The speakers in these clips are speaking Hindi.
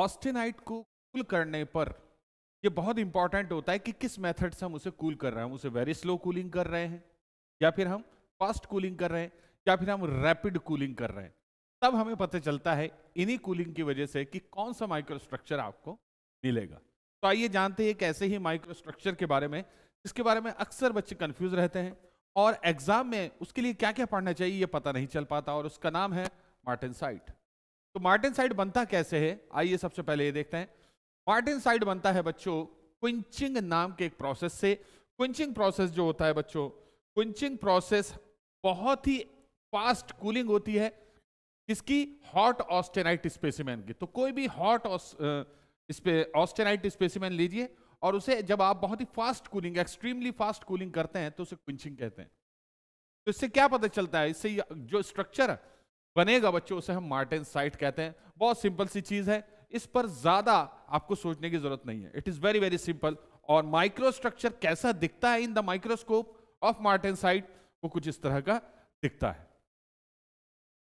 ऑस्टेनाइट को कूल करने पर ये बहुत इंपॉर्टेंट होता है कि किस मेथड से हम उसे कूल कर रहे हैं हम उसे वेरी स्लो कूलिंग कर रहे हैं या फिर हम फास्ट कूलिंग कर रहे हैं या फिर हम रैपिड कूलिंग कर रहे हैं तब हमें पता चलता है इन्हीं कूलिंग की वजह से कि कौन सा माइक्रोस्ट्रक्चर आपको मिलेगा तो आइए जानते हैं एक ऐसे ही माइक्रोस्ट्रक्चर के बारे में जिसके बारे में अक्सर बच्चे कन्फ्यूज रहते हैं और एग्जाम में उसके लिए क्या क्या पढ़ना चाहिए ये पता नहीं चल पाता और उसका नाम है मार्टिन साइट तो मार्टिन साइड बनता कैसे है आइए सबसे पहले ये देखते हैं मार्टिन साइड बनता है बच्चों क्विंचिंग नाम के एक प्रोसेस से क्विंचिंग प्रोसेस जो होता है बच्चों क्विंचिंग प्रोसेस बहुत ही फास्ट कूलिंग होती है किसकी हॉट ऑस्टेनाइट स्पेसिमैन की तो कोई भी हॉट ऑस्टेनाइट स्पेसिमैन लीजिए और उसे जब आप बहुत ही fast cooling extremely fast cooling करते हैं तो उसे क्विंचिंग कहते हैं तो इससे क्या पता चलता है इससे जो स्ट्रक्चर है बनेगा बच्चों उसे हम मार्टिन साइट कहते हैं बहुत सिंपल सी चीज है इस पर ज्यादा आपको सोचने की जरूरत नहीं है it is very very simple और माइक्रोस्ट्रक्चर कैसा दिखता है in the microscope of martensite वो कुछ इस तरह का दिखता है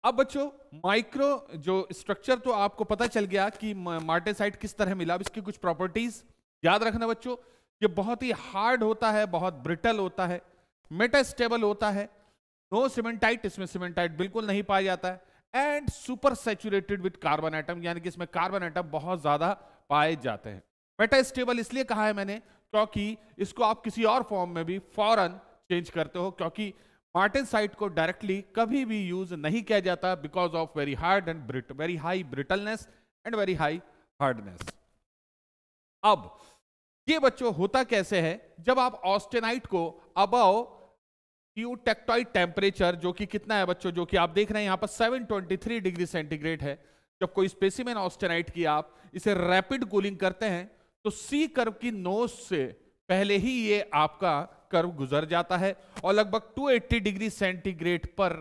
अब बच्चों माइक्रो जो स्ट्रक्चर तो आपको पता चल गया कि मार्टिन साइट किस तरह मिला अब इसकी कुछ प्रॉपर्टीज याद रखना बच्चों ये बहुत ही हार्ड होता है बहुत ब्रिटल होता है मेटास्टेबल होता है नो सीमेंटाइट इसमें सीमेंटाइट बिल्कुल नहीं पाया जाता है and super saturated with carbon atom यानी कि इसमें कार्बन आइटम बहुत ज्यादा पाए जाते हैं मेटा स्टेबल इसलिए कहा है मैंने क्योंकि इसको आप किसी और फॉर्म में भी फॉरन चेंज करते हो क्योंकि मार्टिन साइट को डायरेक्टली कभी भी यूज नहीं किया जाता because of very hard and brit very high brittleness and very high hardness अब ये बच्चों होता कैसे है जब आप ऑस्टेनाइट को अबव यू टेक्टॉइड टेम्परेचर जो कि कितना है बच्चों जो कि आप देख रहे हैं यहाँ पर 723 डिग्री सेंटीग्रेड है जब कोई स्पेसिमेन ऑस्टेनाइट की आप इसे रैपिड कूलिंग करते हैं तो सी कर्व की नोज से पहले ही ये आपका कर्व गुजर जाता है और लगभग 280 डिग्री सेंटीग्रेड पर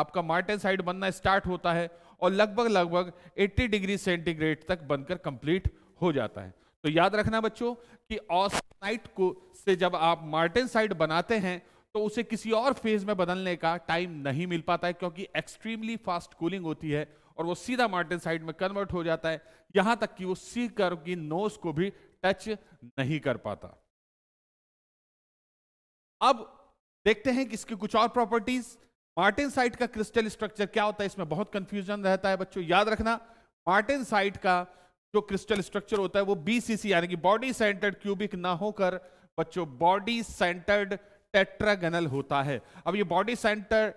आपका मार्टेन साइड बनना स्टार्ट होता है और लगभग लगभग 80 डिग्री सेंटीग्रेड तक बनकर कंप्लीट हो जाता है तो याद रखना बच्चों कि ऑस्टेनाइट को से जब आप मार्टेन साइड बनाते हैं तो उसे किसी और फेज में बदलने का टाइम नहीं मिल पाता है क्योंकि एक्सट्रीमली फास्ट कूलिंग होती है और वो सीधा मार्टिन साइड में कन्वर्ट हो जाता है यहां तक कि वो सी कर की नोज को भी टच नहीं कर पाता अब देखते हैं कि इसकी कुछ और प्रॉपर्टीज मार्टिन साइट का क्रिस्टल स्ट्रक्चर क्या होता है इसमें बहुत कंफ्यूजन रहता है बच्चों याद रखना मार्टिन साइट का जो क्रिस्टल स्ट्रक्चर होता है वो बीसीसी यानी कि बॉडी सेंटर्ड क्यूबिक ना होकर बच्चों बॉडी सेंटर्ड टेट्रागनल होता है अब ये बॉडी सेंटर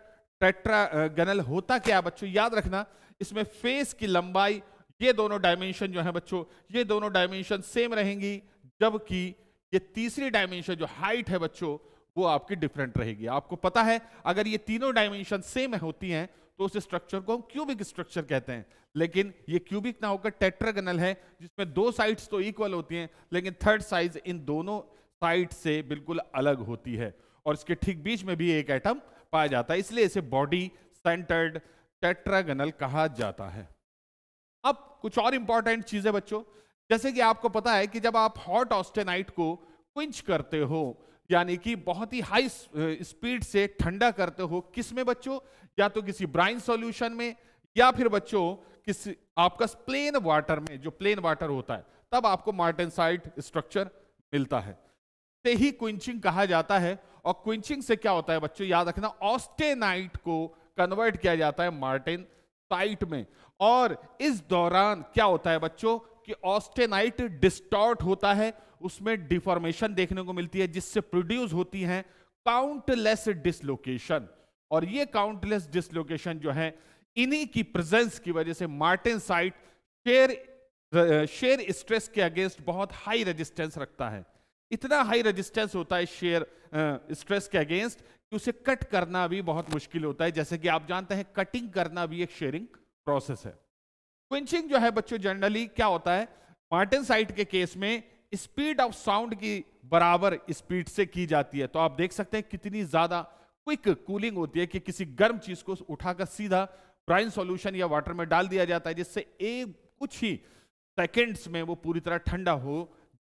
टेट्रागनल होता क्या बच्चों याद रखना इसमें फेस की लंबाई ये दोनों डायमेंशन जो है बच्चों ये दोनों डायमेंशन सेम रहेंगी जबकि ये तीसरी डायमेंशन जो हाइट है बच्चों वो आपकी डिफरेंट रहेगी आपको पता है अगर ये तीनों डायमेंशन सेम है होती हैं तो उस स्ट्रक्चर को हम क्यूबिक स्ट्रक्चर कहते हैं लेकिन ये क्यूबिक ना होकर टेट्रागनल है जिसमें दो साइड्स तो इक्वल होती हैं लेकिन थर्ड साइज इन दोनों साइड से बिल्कुल अलग होती है और इसके ठीक बीच में भी एक एटम पाया जाता है इसलिए इसे बॉडी सेंटर्ड टेट्रागनल कहा जाता है अब कुछ और इंपॉर्टेंट चीजें बच्चों जैसे कि आपको पता है कि जब आप हॉट ऑस्टेनाइट को क्विंच करते हो यानी कि बहुत ही हाई स्पीड से ठंडा करते हो किस में बच्चों या तो किसी ब्राइन सॉल्यूशन में या फिर बच्चों किसी आपका प्लेन वाटर में जो प्लेन वाटर होता है तब आपको मार्टेनसाइट स्ट्रक्चर मिलता है ही क्विंचिंग कहा जाता है और क्विंचिंग से क्या होता है बच्चों याद रखना ऑस्टेनाइट को कन्वर्ट किया जाता है मार्टिन साइट में और इस दौरान क्या होता है बच्चों कि ऑस्टेनाइट डिस्टॉर्ट होता है उसमें डिफॉर्मेशन देखने को मिलती है जिससे प्रोड्यूस होती है काउंटलेस डिसलोकेशन और ये काउंटलेस डिसलोकेशन जो है इन्हीं की प्रेजेंस की वजह से martensite shear shear stress के अगेंस्ट बहुत हाई रेजिस्टेंस रखता है इतना हाई रेजिस्टेंस होता है शेयर स्ट्रेस के अगेंस्ट कि उसे कट करना भी बहुत मुश्किल होता है जैसे कि आप जानते हैं कटिंग करना भी एक शेयरिंग प्रोसेस है क्विंचिंग जो है बच्चों जनरली क्या होता है मार्टिन साइट के केस में स्पीड ऑफ साउंड की बराबर स्पीड से की जाती है तो आप देख सकते हैं कितनी ज्यादा क्विक कूलिंग होती है कि किसी गर्म चीज को उठाकर सीधा ब्राइन सॉल्यूशन या वाटर में डाल दिया जाता है जिससे एक कुछ ही सेकेंड्स में वो पूरी तरह ठंडा हो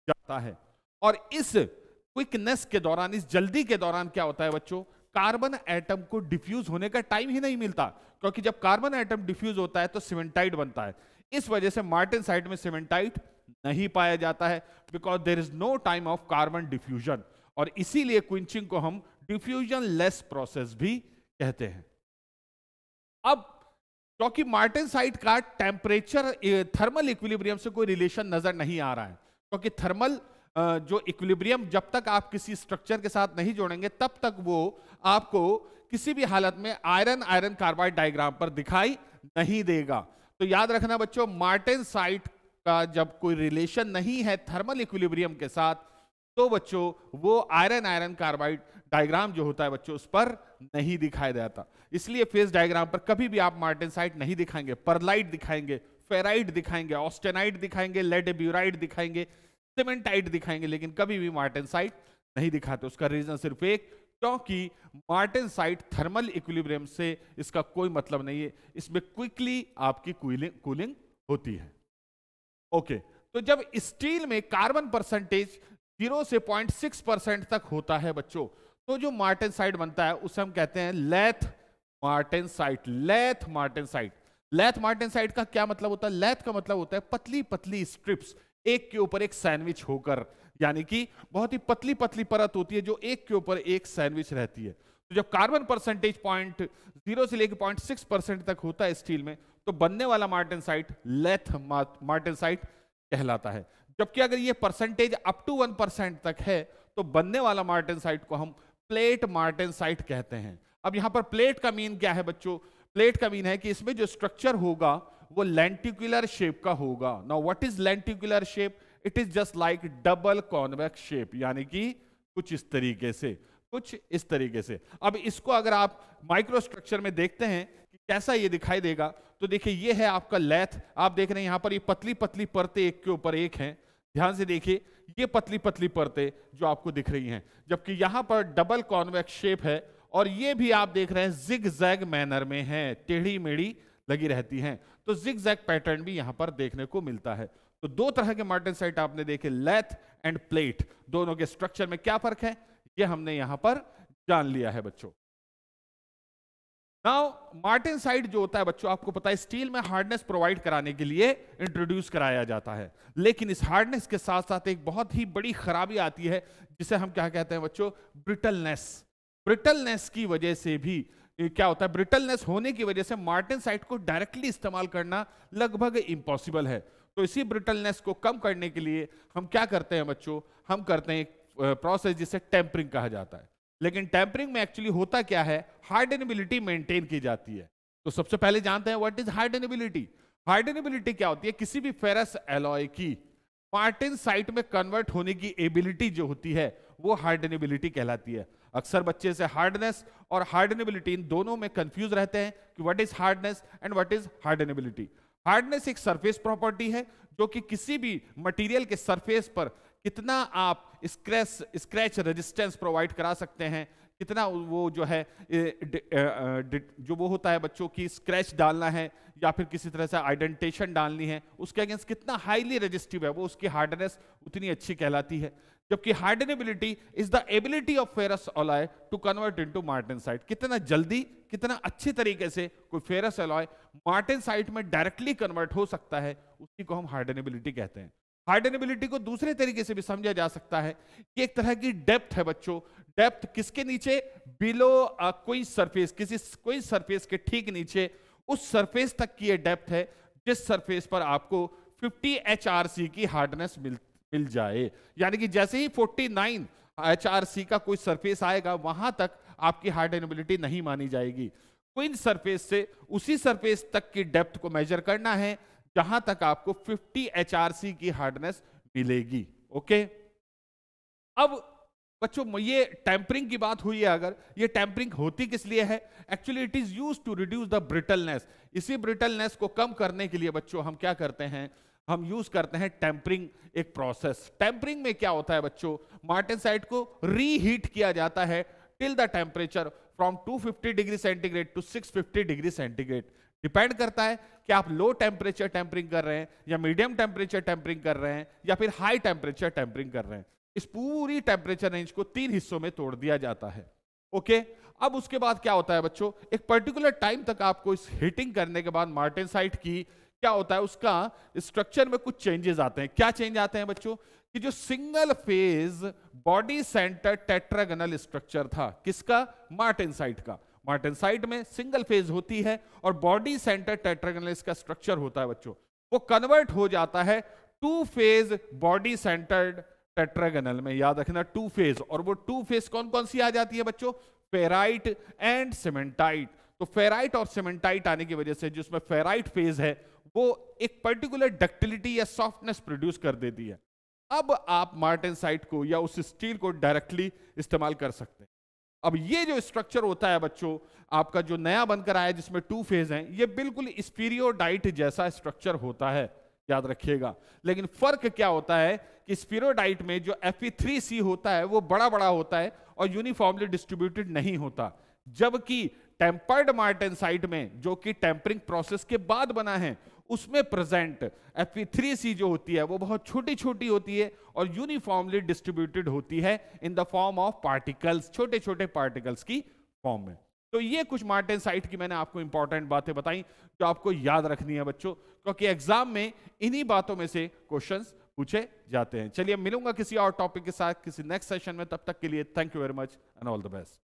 जाता है और इस क्विकनेस के दौरान इस जल्दी के दौरान क्या होता है बच्चों कार्बन एटम को डिफ्यूज होने का टाइम ही नहीं मिलता क्योंकि जब कार्बन एटम डिफ्यूज होता है तो सिमेंटाइट बनता है इस वजह से मार्टिन साइड में सिमेंटाइट नहीं पाया जाता है because there is no time of carbon diffusion और इसीलिए क्विंचिंग को हम डिफ्यूजन लेस प्रोसेस भी कहते हैं अब क्योंकि मार्टिन साइट का टेम्परेचर थर्मल इक्विलिब्रियम से कोई रिलेशन नजर नहीं आ रहा है क्योंकि थर्मल जो इक्विलिब्रियम जब तक आप किसी स्ट्रक्चर के साथ नहीं जोड़ेंगे तब तक वो आपको किसी भी हालत में आयरन आयरन कार्बाइड डायग्राम पर दिखाई नहीं देगा तो याद रखना बच्चों मार्टिन साइट का जब कोई रिलेशन नहीं है थर्मल इक्विलिब्रियम के साथ तो बच्चों वो आयरन आयरन कार्बाइड डायग्राम जो होता है बच्चों उस पर नहीं दिखाई देता इसलिए फेस डायग्राम पर कभी भी आप मार्टिन साइट नहीं दिखाएंगे परलाइट दिखाएंगे फेराइट दिखाएंगे ऑस्टेनाइट दिखाएंगे लेडेब्यूराइट दिखाएंगे सीमेंट टाइट दिखाएंगे लेकिन कभी भी मार्टिन साइट नहीं दिखाते उसका रीजन सिर्फ एक क्योंकि मार्टिन साइट थर्मल इक्विलिब्रियम से इसका कोई मतलब नहीं है इसमें क्विकली आपकी कूलिंग कूलिंग होती है ओके तो जब स्टील में कार्बन परसेंटेज जीरो से पॉइंट सिक्स परसेंट तक होता है बच्चों तो जो मार्टिन साइट बनता है उसे हम कहते हैं lath martensite lath martensite lath martensite का क्या मतलब होता है लेथ का मतलब होता है पतली पतली स्ट्रिप्स एक के ऊपर एक सैंडविच होकर यानी कि बहुत ही पतली पतली परत होती है जो एक के ऊपर एक सैंडविच रहती है तो जब कार्बन परसेंटेज पॉइंट जीरो से लेकर पॉइंट सिक्स परसेंट तक होता है स्टील में तो बनने वाला martensite lath martensite कहलाता है जबकि अगर ये percentage up to one percent तक है तो बनने वाला मार्टिन साइट को हम प्लेट मार्टिन साइट कहते हैं अब यहां पर प्लेट का मीन क्या है बच्चों प्लेट का मीन है कि इसमें जो स्ट्रक्चर होगा वो लेंटिकुलर शेप का होगा ना what is lenticular shape it is just like double convex shape यानी कि कुछ इस तरीके से कुछ इस तरीके से अब इसको अगर आप माइक्रोस्ट्रक्चर में देखते हैं कि कैसा ये दिखाई देगा तो देखिए ये है आपका लेथ आप देख रहे हैं यहां पर ये पतली पतली परतें एक के ऊपर एक हैं ध्यान से देखिए ये पतली पतली परतें जो आपको दिख रही हैं जबकि यहां पर डबल कॉन्वेक्स शेप है और ये भी आप देख रहे हैं जिग जैग मैनर में है टेढ़ी मेढ़ी लगी रहती हैं तो जिग जैक पैटर्न भी यहां पर देखने को मिलता है तो दो तरह के मार्टिन साइट आपने देखे लेथ एंड प्लेट दोनों के स्ट्रक्चर में क्या फर्क है ये हमने यहां पर जान लिया है बच्चों नाउ मार्टिन साइट जो होता है बच्चों आपको पता है स्टील में हार्डनेस प्रोवाइड कराने के लिए इंट्रोड्यूस कराया जाता है लेकिन इस हार्डनेस के साथ साथ एक बहुत ही बड़ी खराबी आती है जिसे हम क्या कहते हैं बच्चों ब्रिटलनेस ब्रिटलनेस की वजह से भी क्या होता है ब्रिटलनेस होने की वजह से मार्टिन साइट को डायरेक्टली इस्तेमाल करना लगभग इम्पॉसिबल है तो इसी ब्रिटलनेस को कम करने के लिए हम क्या करते हैं बच्चों हम करते हैं प्रोसेस जिसे टेम्परिंग कहा जाता है लेकिन टेम्परिंग में एक्चुअली होता क्या है हार्डनेबिलिटी मेंटेन की जाती है तो सबसे पहले जानते हैं व्हाट इज हार्डनेबिलिटी हार्डनेबिलिटी क्या होती है किसी भी फेरस एलॉय की मार्टिन साइट में कन्वर्ट होने की एबिलिटी जो होती है वो हार्डनेबिलिटी कहलाती है अक्सर बच्चे से हार्डनेस और हार्डनेबिलिटी इन दोनों में कंफ्यूज रहते हैं कि what is hardness and what is hardenability hardness एक सरफेस प्रॉपर्टी है जो कि किसी भी मटेरियल के सरफेस पर कितना आप स्क्रैच स्क्रैच रेजिस्टेंस प्रोवाइड करा सकते हैं कितना वो जो है जो वो होता है बच्चों की स्क्रैच डालना है या फिर किसी तरह से आइडेंटेशन डालनी है उसके अगेंस्ट कितना हाईली रजिस्टिव है वो उसकी हार्डनेस उतनी अच्छी कहलाती है जबकि hardenability is the ability of ferrous alloy to convert into site कितना जल्दी कितना अच्छे तरीके से कोई फेरस अलॉय साइट में डायरेक्टली कन्वर्ट हो सकता है उसी को हम हार्डनेबिलिटी कहते हैं हार्डनेबिलिटी को दूसरे तरीके से भी समझा जा सकता है कि एक तरह की डेप्थ है बच्चों डेप्थ किसके नीचे बिलो कोई सरफेस किसी कोई सरफेस के ठीक नीचे उस सरफेस तक की ये डेप्थ है जिस सरफेस पर आपको 50 एच की हार्डनेस मिल मिल जाए यानी कि जैसे ही 49 एच का कोई सरफेस आएगा वहां तक आपकी हार्डनेबिलिटी नहीं मानी जाएगी क्विन सरफेस से उसी सरफेस तक की डेप्थ को मेजर करना है जहां तक आपको 50 एच की हार्डनेस मिलेगी ओके अब बच्चों ये टैंपरिंग की बात हुई है अगर ये टैंपरिंग होती किस लिए है actually it is use to reduce the brittleness इसी ब्रिटलनेस को कम करने के लिए बच्चों हम क्या करते हैं हम यूज करते हैं टैंपरिंग एक प्रोसेस टैंपरिंग में क्या होता है बच्चों मार्टिन साइट को रीहीट किया जाता है till the temperature from 250 degree centigrade to 650 degree centigrade depend करता है कि आप लो टेम्परेचर टेम्परिंग कर रहे हैं या मीडियम टेम्परेचर टेम्परिंग कर रहे हैं या फिर हाई टेम्परेचर टेम्परिंग कर रहे हैं इस पूरी टेम्परेचर रेंज को तीन हिस्सों में तोड़ दिया जाता है ओके अब उसके बाद क्या होता है बच्चों एक पर्टिकुलर टाइम तक आपको इस हीटिंग करने के बाद मार्टिन साइट की क्या होता है उसका स्ट्रक्चर में कुछ चेंजेस आते हैं क्या चेंज आते हैं बच्चों कि जो single phase body center tetragonal structure था किसका मार्टिन साइट का मार्टिन साइट में सिंगल फेज होती है और बॉडी सेंटर टेट्रागनल इसका स्ट्रक्चर होता है बच्चों वो कन्वर्ट हो जाता है two phase body centered tetragonal में याद रखना टू फेज और वो टू फेज कौन कौन सी आ जाती है बच्चों फेराइट एंड सीमेंटाइट तो फेराइट और सीमेंटाइट आने की वजह से जिसमें फेराइट फेज है वो एक पर्टिकुलर डक्टिलिटी या सॉफ्टनेस प्रोड्यूस कर देती है अब आप मार्टिन साइट को या उस स्टील को डायरेक्टली इस्तेमाल कर सकते हैं अब ये जो स्ट्रक्चर होता है बच्चों आपका जो नया बनकर आया जिसमें टू फेज हैं ये बिल्कुल स्पीरियोडाइट जैसा स्ट्रक्चर होता है याद रखिएगा लेकिन फर्क क्या होता है कि स्पीरोडाइट में जो Fe3C होता है वो बड़ा बड़ा होता है और यूनिफॉर्मली डिस्ट्रीब्यूटेड नहीं होता जबकि टेम्पर्ड मार्टेनसाइट में जो कि टेम्परिंग प्रोसेस के बाद बना है उसमें प्रेजेंट Fe3C जो होती है वो बहुत छोटी छोटी होती है और यूनिफॉर्मली डिस्ट्रीब्यूटेड होती है in the form of particles छोटे छोटे पार्टिकल्स की फॉर्म में तो ये कुछ मार्टिन साइट की मैंने आपको इंपॉर्टेंट बातें बताई जो आपको याद रखनी है बच्चों क्योंकि एग्जाम में इन्हीं बातों में से क्वेश्चन पूछे जाते हैं चलिए मिलूंगा किसी और टॉपिक के साथ किसी नेक्स्ट सेशन में तब तक के लिए thank you very much and all the best